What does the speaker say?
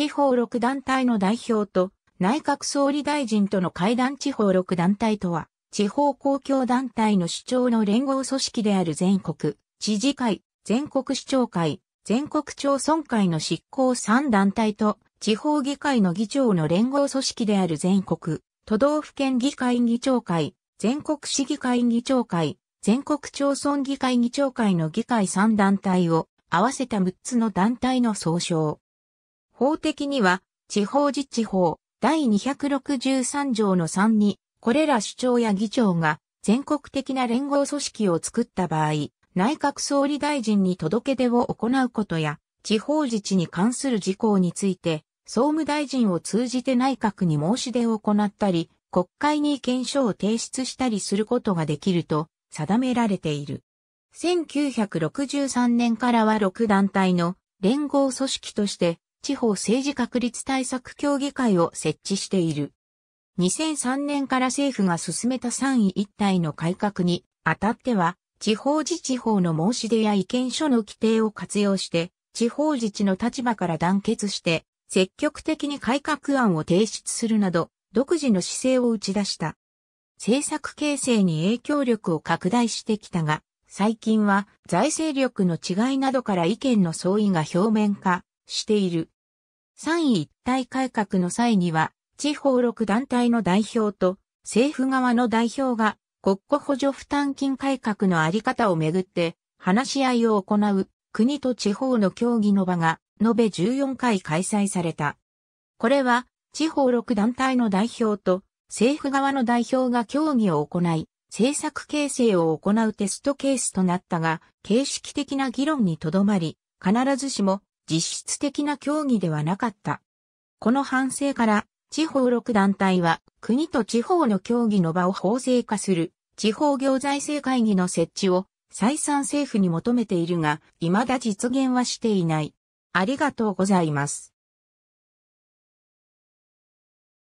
地方6団体の代表と内閣総理大臣との会談地方6団体とは、地方公共団体の主張の連合組織である全国、知事会、全国市長会、全国町村会の執行3団体と、地方議会の議長の連合組織である全国、都道府県議会議長会、全国市議会議長会、全国町村議会議長会の議会3団体を合わせた6つの団体の総称。法的には、地方自治法第263条の3に、これら首長や議長が全国的な連合組織を作った場合、内閣総理大臣に届け出を行うことや、地方自治に関する事項について、総務大臣を通じて内閣に申し出を行ったり、国会に意見書を提出したりすることができると定められている。1963年からは6団体の連合組織として地方政治確立対策協議会を設置している。2003年から政府が進めた三位一体の改革にあたっては、地方自治法の申し出や意見書の規定を活用して、地方自治の立場から団結して、積極的に改革案を提出するなど、独自の姿勢を打ち出した。政策形成に影響力を拡大してきたが、最近は財政力の違いなどから意見の相違が表面化している。三位一体改革の際には、地方六団体の代表と政府側の代表が国庫補助負担金改革のあり方をめぐって話し合いを行う国と地方の協議の場が延べ14回開催された。これは地方6団体の代表と政府側の代表が協議を行い政策形成を行うテストケースとなったが形式的な議論にとどまり必ずしも実質的な協議ではなかった。この反省から、地方6団体は、国と地方の協議の場を法制化する、地方行財政会議の設置を、再三政府に求めているが、未だ実現はしていない。ありがとうございます。